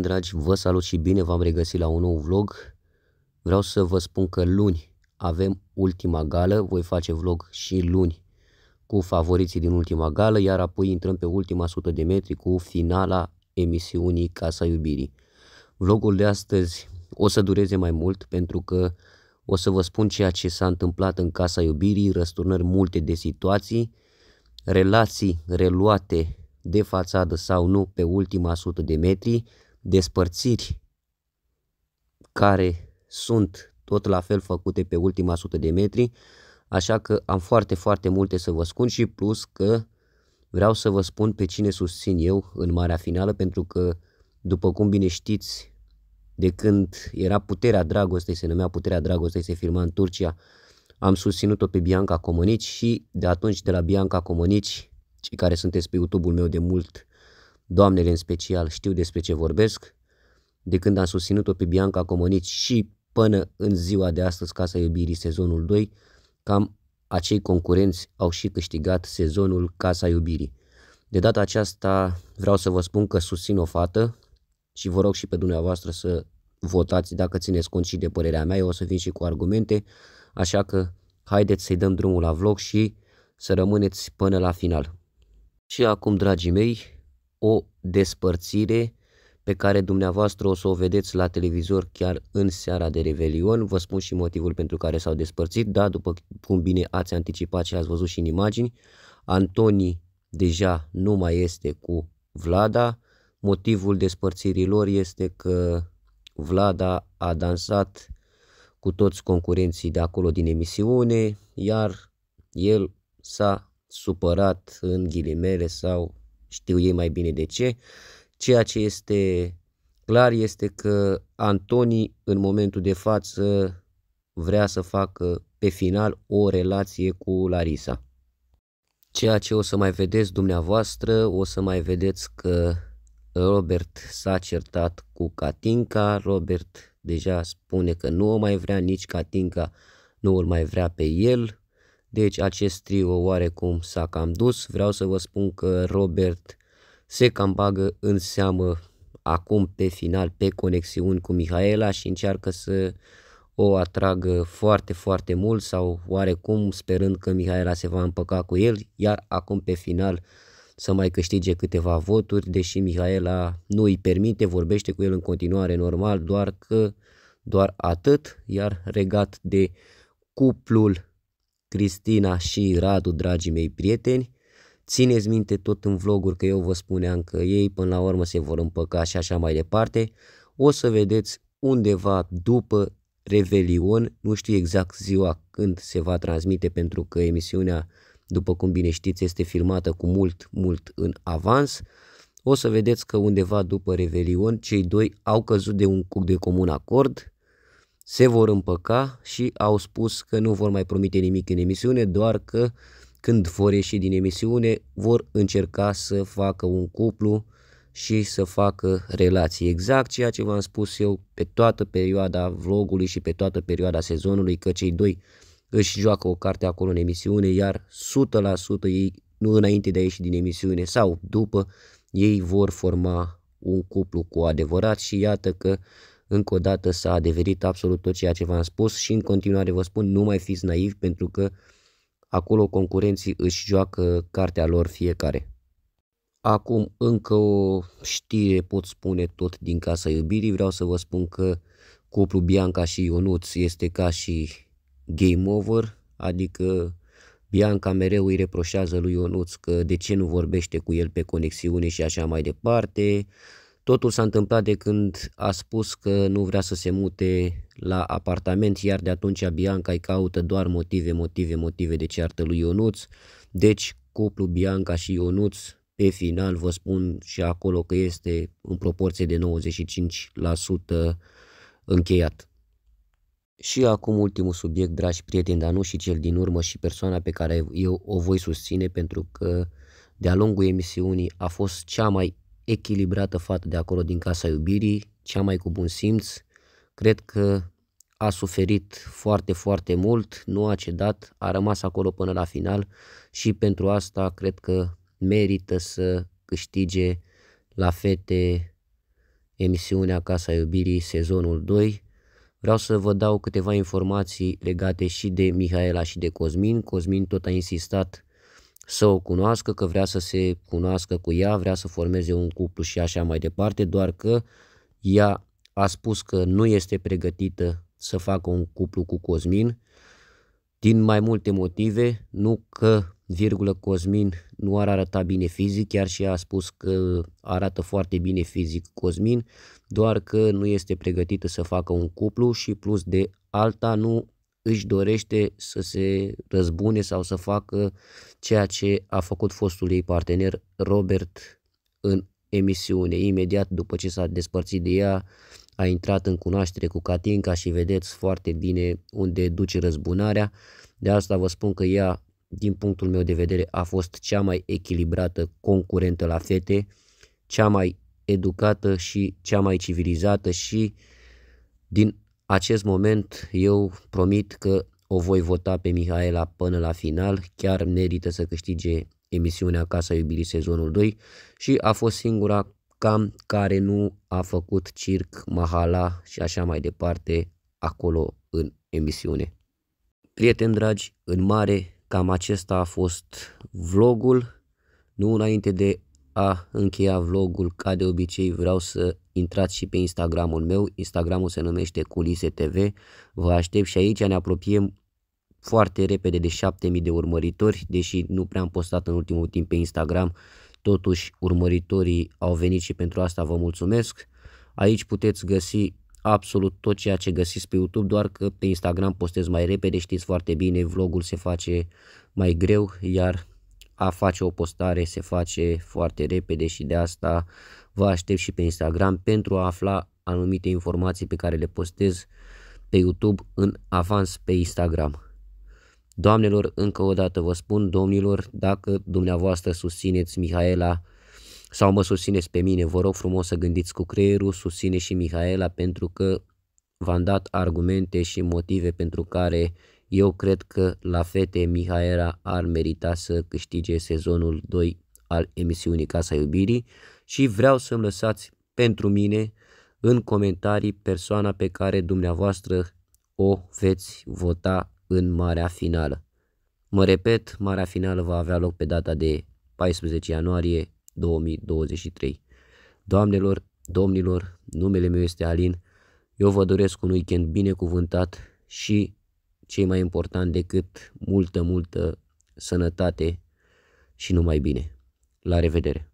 Dragi, vă salut și bine v-am regăsit la un nou vlog. Vreau să vă spun că luni avem ultima gală, voi face vlog și luni cu favoriții din ultima gală, iar apoi intrăm pe ultima sută de metri cu finala emisiunii Casa Iubirii. Vlogul de astăzi o să dureze mai mult pentru că o să vă spun ceea ce s-a întâmplat în Casa Iubirii, răsturnări multe de situații, relații reluate de fațadă sau nu pe ultima sută de metri, despărțiri care sunt tot la fel făcute pe ultima sută de metri, așa că am foarte, foarte multe să vă spun și plus că vreau să vă spun pe cine susțin eu în marea finală, pentru că, după cum bine știți, de când era Puterea Dragostei, se numea Puterea Dragostei, se filma în Turcia, am susținut-o pe Bianca Comănici și de atunci de la Bianca Comănici, cei care sunteți pe YouTube-ul meu de mult, doamnele în special, știu despre ce vorbesc, de când am susținut-o pe Bianca Comănici și până în ziua de astăzi Casa Iubirii sezonul 2, cam acei concurenți au și câștigat sezonul Casa Iubirii. De data aceasta vreau să vă spun că susțin o fată și vă rog și pe dumneavoastră să votați dacă țineți cont și de părerea mea, eu o să vin și cu argumente, așa că haideți să-i dăm drumul la vlog și să rămâneți până la final. Și acum, dragii mei, o despărțire pe care dumneavoastră o să o vedeți la televizor chiar în seara de Revelion. Vă spun și motivul pentru care s-au despărțit. Da, după cum bine ați anticipat și ați văzut și în imagini, Antoni deja nu mai este cu Vlada. Motivul lor este că Vlada a dansat cu toți concurenții de acolo din emisiune, iar el s-a supărat în ghilimele sau știu ei mai bine de ce. Ceea ce este clar este că Antoni în momentul de față vrea să facă pe final o relație cu Larisa. Ceea ce o să mai vedeți dumneavoastră, o să mai vedeți că Robert s-a certat cu Katinka, Robert deja spune că nu o mai vrea nici Katinka, nu îl mai vrea pe el, deci acest trio oarecum s-a cam dus. Vreau să vă spun că Robert se cam bagă în seamă acum pe final pe conexiuni cu Mihaela și încearcă să o atragă foarte, foarte mult sau oarecum sperând că Mihaela se va împăca cu el, iar acum pe final să mai câștige câteva voturi, deși Mihaela nu îi permite, vorbește cu el în continuare normal, doar că doar atât, iar regat de cuplul Cristina și Radu, dragii mei prieteni. Țineți minte tot în vloguri că eu vă spuneam că ei până la urmă se vor împăca și așa mai departe. O să vedeți undeva după Revelion, nu știu exact ziua când se va transmite pentru că emisiunea, după cum bine știți, este filmată cu mult, mult în avans. O să vedeți că undeva după Revelion cei doi au căzut de un cuc de comun acord se vor împăca și au spus că nu vor mai promite nimic în emisiune, doar că când vor ieși din emisiune vor încerca să facă un cuplu și să facă relații. Exact ceea ce v-am spus eu pe toată perioada vlogului și pe toată perioada sezonului, că cei doi își joacă o carte acolo în emisiune, iar 100% ei, nu înainte de a ieși din emisiune sau după, ei vor forma un cuplu cu adevărat și iată că încă o dată s-a adeverit absolut tot ceea ce v-am spus și în continuare vă spun, nu mai fiți naivi pentru că acolo concurenții își joacă cartea lor fiecare. Acum încă o știre pot spune tot din casa iubirii, vreau să vă spun că cuplu Bianca și Ionuț este ca și game over, adică Bianca mereu îi reproșează lui Ionuț că de ce nu vorbește cu el pe conexiune și așa mai departe, Totul s-a întâmplat de când a spus că nu vrea să se mute la apartament, iar de atunci Bianca îi caută doar motive, motive, motive de ceartă lui Ionuț. Deci, cuplu Bianca și Ionuț, pe final vă spun și acolo că este în proporție de 95% încheiat. Și acum ultimul subiect, dragi prieteni, dar nu și cel din urmă și persoana pe care eu o voi susține pentru că de-a lungul emisiunii a fost cea mai echilibrată fată de acolo din Casa Iubirii, cea mai cu bun simț. Cred că a suferit foarte, foarte mult, nu a cedat, a rămas acolo până la final și pentru asta cred că merită să câștige la fete emisiunea Casa Iubirii sezonul 2. Vreau să vă dau câteva informații legate și de Mihaela și de Cosmin. Cosmin tot a insistat să o cunoască, că vrea să se cunoască cu ea, vrea să formeze un cuplu și așa mai departe, doar că ea a spus că nu este pregătită să facă un cuplu cu Cosmin din mai multe motive, nu că, virgulă, Cosmin nu ar arăta bine fizic, chiar și a spus că arată foarte bine fizic Cosmin, doar că nu este pregătită să facă un cuplu și plus de alta nu își dorește să se răzbune sau să facă ceea ce a făcut fostul ei partener Robert în emisiune. Imediat după ce s-a despărțit de ea, a intrat în cunoaștere cu Katinka și vedeți foarte bine unde duce răzbunarea. De asta vă spun că ea, din punctul meu de vedere, a fost cea mai echilibrată concurentă la fete, cea mai educată și cea mai civilizată și din acest moment eu promit că o voi vota pe Mihaela până la final, chiar merită să câștige emisiunea Casa Iubirii sezonul 2 și a fost singura cam care nu a făcut circ, mahala și așa mai departe acolo în emisiune. Prieteni dragi, în mare, cam acesta a fost vlogul. Nu înainte de a încheia vlogul, ca de obicei vreau să intrați și pe Instagramul meu, Instagramul se numește Culise TV, vă aștept și aici ne apropiem foarte repede de 7000 de urmăritori, deși nu prea am postat în ultimul timp pe Instagram, totuși urmăritorii au venit și pentru asta vă mulțumesc. Aici puteți găsi absolut tot ceea ce găsiți pe YouTube, doar că pe Instagram postez mai repede, știți foarte bine, vlogul se face mai greu, iar a face o postare se face foarte repede și de asta vă aștept și pe Instagram pentru a afla anumite informații pe care le postez pe YouTube în avans pe Instagram. Doamnelor, încă o dată vă spun, domnilor, dacă dumneavoastră susțineți Mihaela sau mă susțineți pe mine, vă rog frumos să gândiți cu creierul, susține și Mihaela pentru că v-am dat argumente și motive pentru care eu cred că la fete Mihaela ar merita să câștige sezonul 2 al emisiunii Casa Iubirii și vreau să-mi lăsați pentru mine în comentarii persoana pe care dumneavoastră o veți vota în marea finală. Mă repet, marea finală va avea loc pe data de 14 ianuarie 2023. Doamnelor, domnilor, numele meu este Alin, eu vă doresc un weekend binecuvântat și ce e mai important decât multă, multă sănătate și numai bine. La revedere!